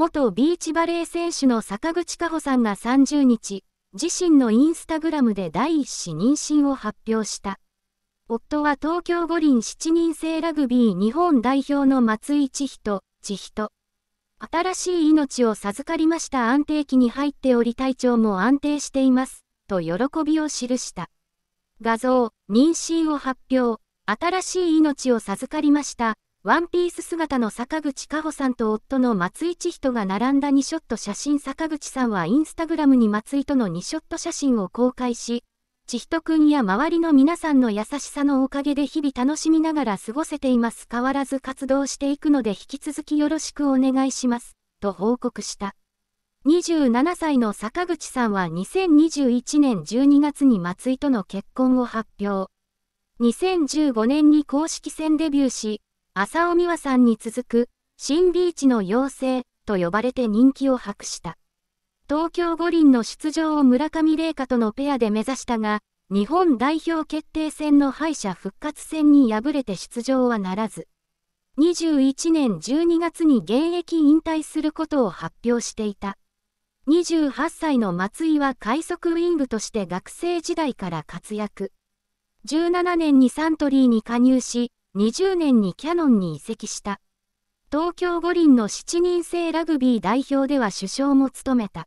元ビーチバレー選手の坂口加穂さんが30日、自身のインスタグラムで第一子妊娠を発表した。夫は東京五輪7人制ラグビー日本代表の松井千人、千人。新しい命を授かりました安定期に入っており体調も安定しています、と喜びを記した。画像、妊娠を発表、新しい命を授かりました、ワンピース姿の坂口加穂さんと夫の松井千人が並んだ2ショット写真坂口さんはインスタグラムに松井との2ショット写真を公開し、千人くんや周りの皆さんの優しさのおかげで日々楽しみながら過ごせています。変わらず活動していくので引き続きよろしくお願いします。と報告した。27歳の坂口さんは2021年12月に松井との結婚を発表。2015年に公式戦デビューし、浅尾美和さんに続く、新ビーチの妖精と呼ばれて人気を博した。東京五輪の出場を村上玲香とのペアで目指したが、日本代表決定戦の敗者復活戦に敗れて出場はならず、21年12月に現役引退することを発表していた。28歳の松井は快速ウィングとして学生時代から活躍。17年にサントリーに加入し、20年にキャノンに移籍した。東京五輪の7人制ラグビー代表では首相も務めた。